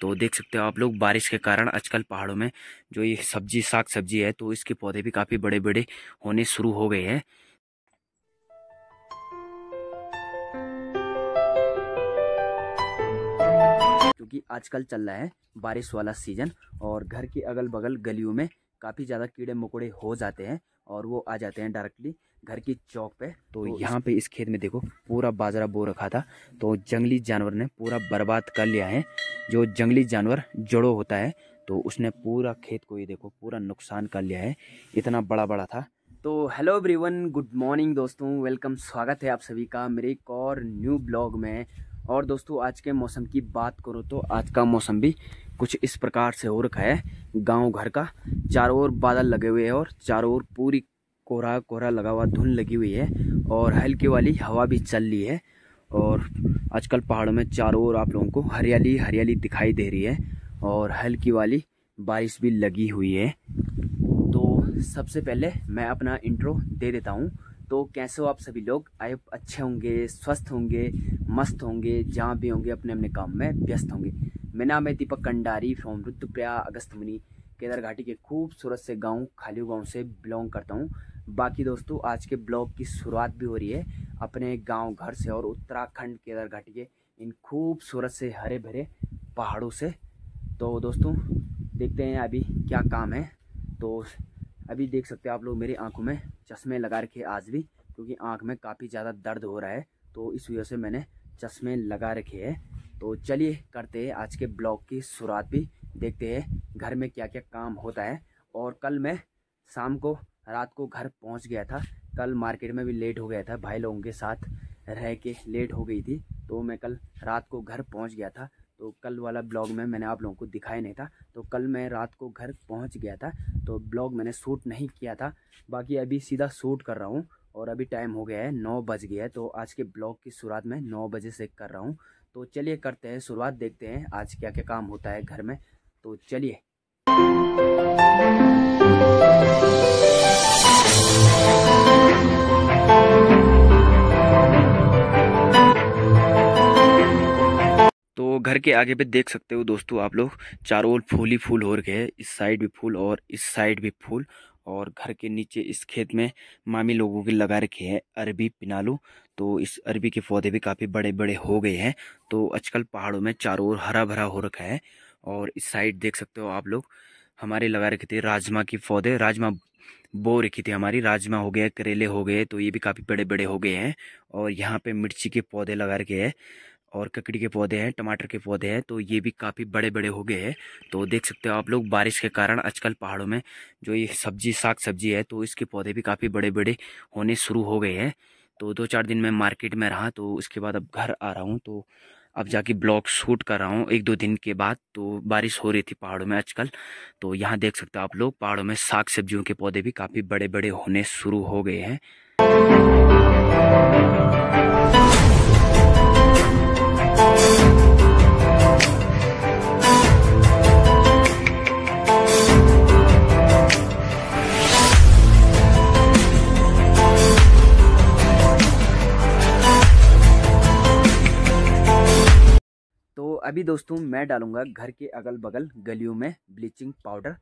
तो देख सकते हो आप लोग बारिश के कारण आजकल पहाड़ों में जो ये सब्जी साग सब्जी है तो इसके पौधे भी काफ़ी बड़े बड़े होने शुरू हो गए हैं क्योंकि आजकल चल रहा है बारिश वाला सीज़न और घर के अगल बगल गलियों में काफ़ी ज़्यादा कीड़े मकोड़े हो जाते हैं और वो आ जाते हैं डायरेक्टली घर की चौक पे तो, तो यहाँ पे इस खेत में देखो पूरा बाजरा बो रखा था तो जंगली जानवर ने पूरा बर्बाद कर लिया है जो जंगली जानवर जड़ो होता है तो उसने पूरा खेत को ये देखो पूरा नुकसान कर लिया है इतना बड़ा बड़ा था तो हेलो एवरीवन गुड मॉर्निंग दोस्तों वेलकम स्वागत है आप सभी का मेरे एक और न्यू ब्लॉग में और दोस्तों आज के मौसम की बात करो तो आज का मौसम भी कुछ इस प्रकार से हो रखा है गांव घर का चारों ओर बादल लगे हुए हैं और चारों ओर पूरी कोहरा कोहरा लगा हुआ धुंध लगी हुई है और हल्की वाली हवा भी चल रही है और आजकल पहाड़ों में चारों ओर आप लोगों को हरियाली हरियाली दिखाई दे रही है और हल्की वाली बारिश भी लगी हुई है तो सबसे पहले मैं अपना इंट्रो दे देता हूँ तो कैसे हो आप सभी लोग आए अच्छे होंगे स्वस्थ होंगे मस्त होंगे जहाँ भी होंगे अपने अपने काम में व्यस्त होंगे मेरा नाम है दीपक कंडारी फ्रॉम रुद्रप्रया अगस्त मुनि केदार घाटी के खूबसूरत से गांव खाली गांव से बिलोंग करता हूँ बाकी दोस्तों आज के ब्लॉग की शुरुआत भी हो रही है अपने गांव घर से और उत्तराखंड के घाटी के इन खूबसूरत से हरे भरे पहाड़ों से तो दोस्तों देखते हैं अभी क्या काम है तो अभी देख सकते हो आप लोग मेरी आंखों में चश्मे लगा रखे आज भी क्योंकि आंख में काफ़ी ज़्यादा दर्द हो रहा है तो इस वजह से मैंने चश्मे लगा रखे है तो चलिए करते हैं आज के ब्लॉग की शुरुआत भी देखते हैं घर में क्या क्या काम होता है और कल मैं शाम को रात को घर पहुंच गया था कल मार्केट में भी लेट हो गया था भाई लोगों के साथ रह के लेट हो गई थी तो मैं कल रात को घर पहुंच गया था तो कल वाला ब्लॉग में मैंने आप लोगों को दिखाया नहीं था तो कल मैं रात को घर पहुंच गया था तो ब्लॉग मैंने शूट नहीं किया था बाकी अभी सीधा शूट कर रहा हूँ और अभी टाइम हो गया है नौ बज गया है तो आज के ब्लॉग की शुरुआत मैं नौ बजे से कर रहा हूँ तो चलिए करते हैं शुरुआत देखते हैं आज क्या क्या काम होता है घर में तो चलिए घर के आगे पे देख सकते हो दोस्तों आप लोग चारों ओर फूल ही फूल हो रखे हैं इस साइड भी फूल और इस साइड भी फूल और घर के नीचे इस खेत में मामी लोगों के लगा रखे हैं अरबी पिनालू तो इस अरबी के पौधे भी काफ़ी बड़े बड़े हो गए हैं तो आजकल पहाड़ों में चारों ओर हरा भरा हो रखा है और इस साइड देख सकते हो आप लोग हमारे लगा रखे थे राजमा के पौधे राजमा बो रखी थी हमारी राजमा हो गया करेले हो गए तो ये भी काफ़ी बड़े बड़े हो गए हैं और यहाँ पे मिर्ची के पौधे लगा रखे हैं और ककड़ी के पौधे हैं टमाटर के पौधे हैं तो ये भी काफ़ी बड़े बड़े हो गए हैं तो देख सकते हो आप लोग बारिश के कारण आजकल पहाड़ों में जो ये सब्जी साग सब्जी है तो इसके पौधे भी काफ़ी बड़े बड़े होने शुरू हो गए हैं तो दो चार दिन मैं मार्केट में रहा तो उसके बाद अब घर आ रहा हूँ तो अब जाके ब्लॉग शूट कर रहा हूँ एक दो दिन के बाद तो बारिश हो रही थी पहाड़ों में आजकल तो यहाँ देख सकते हो आप लोग पहाड़ों में साग सब्जियों के पौधे भी काफ़ी बड़े बड़े होने शुरू हो गए हैं अभी दोस्तों मैं डालूंगा घर के अगल बगल गलियों में ब्लीचिंग पाउडर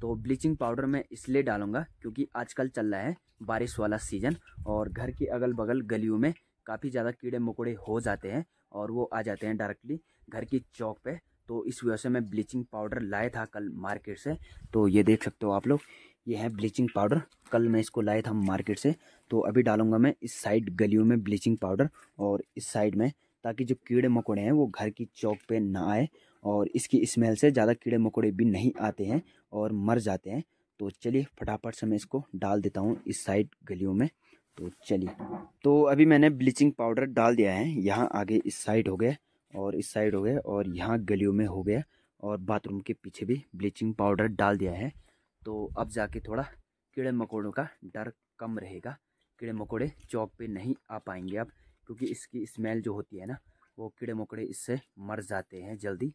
तो ब्लीचिंग पाउडर मैं इसलिए डालूंगा क्योंकि आजकल चल रहा है बारिश वाला सीज़न और घर के अगल बगल गलियों में काफ़ी ज़्यादा कीड़े मकोड़े हो जाते हैं और वो आ जाते हैं डायरेक्टली घर की चौक पे तो इस वजह से मैं ब्लीचिंग पाउडर लाया था कल मार्केट से तो ये देख सकते हो आप लोग ये है ब्लीचिंग पाउडर कल मैं इसको लाया था मार्केट से तो अभी डालूंगा मैं इस साइड गलियों में ब्लीचिंग पाउडर और इस साइड में ताकि जो कीड़े मकोड़े हैं वो घर की चौक पे ना आए और इसकी स्मेल से ज़्यादा कीड़े मकोड़े भी नहीं आते हैं और मर जाते हैं तो चलिए फटाफट से मैं इसको डाल देता हूँ इस साइड गलियों में तो चलिए तो अभी मैंने ब्लीचिंग पाउडर डाल दिया है यहाँ आगे इस साइड हो गया और इस साइड हो गया और यहाँ गलियों में हो गया और बाथरूम के पीछे भी ब्लीचिंग पाउडर डाल दिया है तो अब जाके थोड़ा कीड़े मकोड़ों का डर कम रहेगा कीड़े मकोड़े चौक पे नहीं आ पाएंगे अब क्योंकि इसकी स्मेल जो होती है ना वो कीड़े मकोड़े इससे मर जाते हैं जल्दी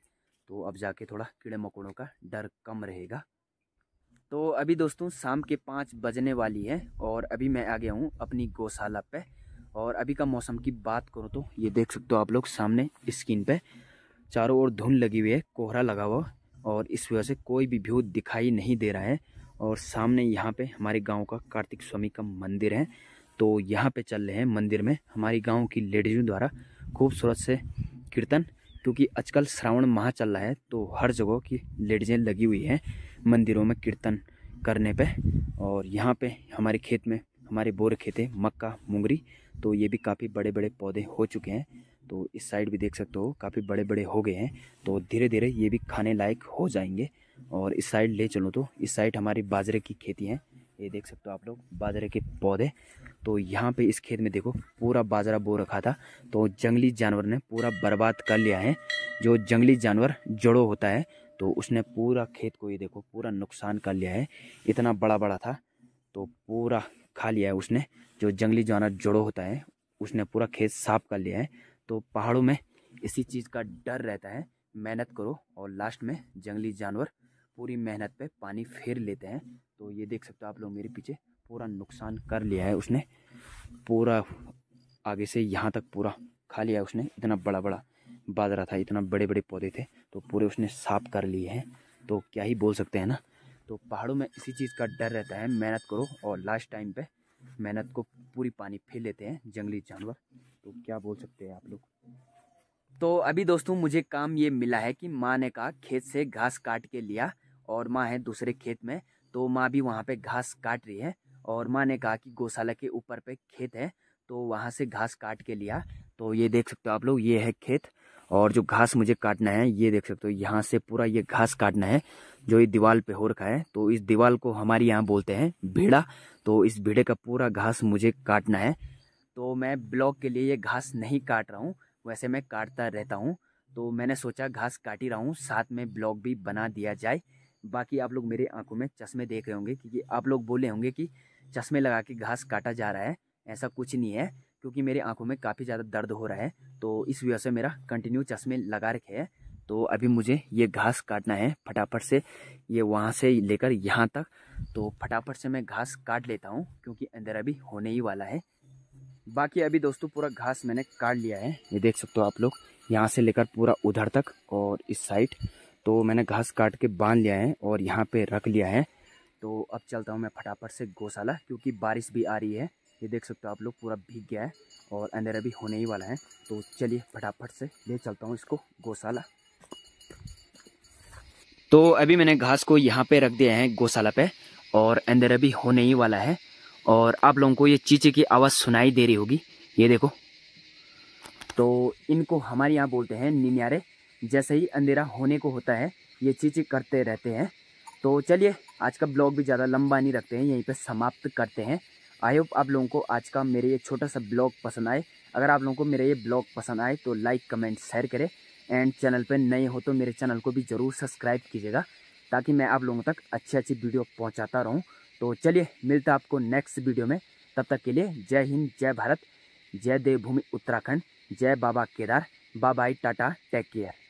तो अब जाके थोड़ा कीड़े मकोड़ों का डर कम रहेगा तो अभी दोस्तों शाम के पाँच बजने वाली है और अभी मैं आ गया हूँ अपनी गौशाला पे और अभी का मौसम की बात करूँ तो ये देख सकते हो आप लोग सामने स्क्रीन पे चारों ओर धुंध लगी हुई है कोहरा लगा हुआ और इस वजह से कोई भी व्यू दिखाई नहीं दे रहा है और सामने यहाँ पे हमारे गांव का कार्तिक स्वामी का मंदिर है तो यहाँ पे चल रहे हैं मंदिर में हमारी गांव की लेडीजों द्वारा खूबसूरत से कीर्तन क्योंकि आजकल श्रावण माह चल रहा है तो हर जगह की लेडीजें लगी हुई हैं मंदिरों में कीर्तन करने पे और यहाँ पे हमारे खेत में हमारे बोर खेत है मक्का मुंगरी तो ये भी काफ़ी बड़े बड़े पौधे हो चुके हैं तो इस साइड भी देख सकते हो काफ़ी बड़े बड़े हो गए हैं तो धीरे धीरे ये भी खाने लायक हो जाएंगे और इस साइड ले चलो तो इस साइड हमारी बाजरे की खेती है ये देख सकते हो आप लोग बाजरे के पौधे तो यहाँ पे इस खेत में देखो पूरा बाजरा बो रखा था तो जंगली जानवर ने पूरा बर्बाद कर लिया है जो जंगली जानवर जड़ो होता है तो उसने पूरा खेत को ये देखो पूरा नुकसान कर लिया है इतना बड़ा बड़ा था तो पूरा खा लिया है उसने जो जंगली जानवर जड़ो होता है उसने पूरा खेत साफ कर लिया है तो पहाड़ों में इसी चीज़ का डर रहता है मेहनत करो और लास्ट में जंगली जानवर पूरी मेहनत पे पानी फेर लेते हैं तो ये देख सकते हो आप लोग मेरे पीछे पूरा नुकसान कर लिया है उसने पूरा आगे से यहाँ तक पूरा खा लिया उसने इतना बड़ा बड़ा बाजरा था इतना बड़े बड़े पौधे थे तो पूरे उसने साफ कर लिए हैं तो क्या ही बोल सकते हैं ना तो पहाड़ों में इसी चीज़ का डर रहता है मेहनत करो और लास्ट टाइम पे मेहनत को पूरी पानी फेर लेते हैं जंगली जानवर तो क्या बोल सकते हैं आप लोग तो अभी दोस्तों मुझे काम ये मिला है कि माँ ने कहा खेत से घास काट के लिया और माँ है दूसरे खेत में तो माँ भी वहाँ पे घास काट रही है और माँ ने कहा कि गौशाला के ऊपर पे खेत है तो वहाँ से घास काट के लिया तो ये देख सकते हो आप लोग ये है खेत और जो घास मुझे काटना है ये देख सकते हो यहाँ से पूरा ये घास काटना है जो ये दीवार पे हो रखा है तो इस दीवार को हमारे यहाँ बोलते हैं भेड़ा तो इस भेड़े का पूरा घास मुझे काटना है तो मैं ब्लॉक के लिए ये घास नहीं काट रहा हूँ वैसे मैं काटता रहता हूँ तो मैंने सोचा घास काट ही रहा हूँ साथ में ब्लॉग भी बना दिया जाए बाकी आप लोग मेरे आंखों में चश्मे देख रहे होंगे क्योंकि आप लोग बोले होंगे कि चश्मे लगा के घास काटा जा रहा है ऐसा कुछ नहीं है क्योंकि मेरे आंखों में काफ़ी ज़्यादा दर्द हो रहा है तो इस वजह से मेरा कंटिन्यू चश्मे लगा रखे है तो अभी मुझे ये घास काटना है फटाफट से ये वहाँ से लेकर यहाँ तक तो फटाफट से मैं घास काट लेता हूँ क्योंकि अंदर अभी होने ही वाला है बाकी अभी दोस्तों पूरा घास मैंने काट लिया है ये देख सकते हो आप लोग यहाँ से लेकर पूरा उधर तक और इस साइड तो मैंने घास काट के बांध लिया है और यहाँ पे रख लिया है तो अब चलता हूँ मैं फटाफट से गौशाला क्योंकि बारिश भी आ रही है ये देख सकते हो आप लोग पूरा भीग गया है और अंधेरा भी होने ही वाला है तो चलिए फटाफट से ले चलता हूँ इसको गौशाला तो अभी मैंने घास को यहाँ पे रख दिया है गौशाला पे और अंधेरा भी होने ही वाला है और आप लोगों को ये चीचे की आवाज़ सुनाई दे रही होगी ये देखो तो इनको हमारे यहाँ बोलते हैं निन्यारे जैसे ही अंधेरा होने को होता है ये चीज़ करते रहते हैं तो चलिए आज का ब्लॉग भी ज़्यादा लंबा नहीं रखते हैं यहीं पर समाप्त करते हैं आई होप आप लोगों को आज का मेरे ये छोटा सा ब्लॉग पसंद आए अगर आप लोगों को मेरा ये ब्लॉग पसंद आए तो लाइक कमेंट शेयर करें एंड चैनल पर नए हो तो मेरे चैनल को भी ज़रूर सब्सक्राइब कीजिएगा ताकि मैं आप लोगों तक अच्छी अच्छी वीडियो पहुँचाता रहूँ तो चलिए मिलता आपको नेक्स्ट वीडियो में तब तक के लिए जय हिंद जय भारत जय देवभूमि उत्तराखंड जय बाबा केदार बाबाई टाटा टेक केयर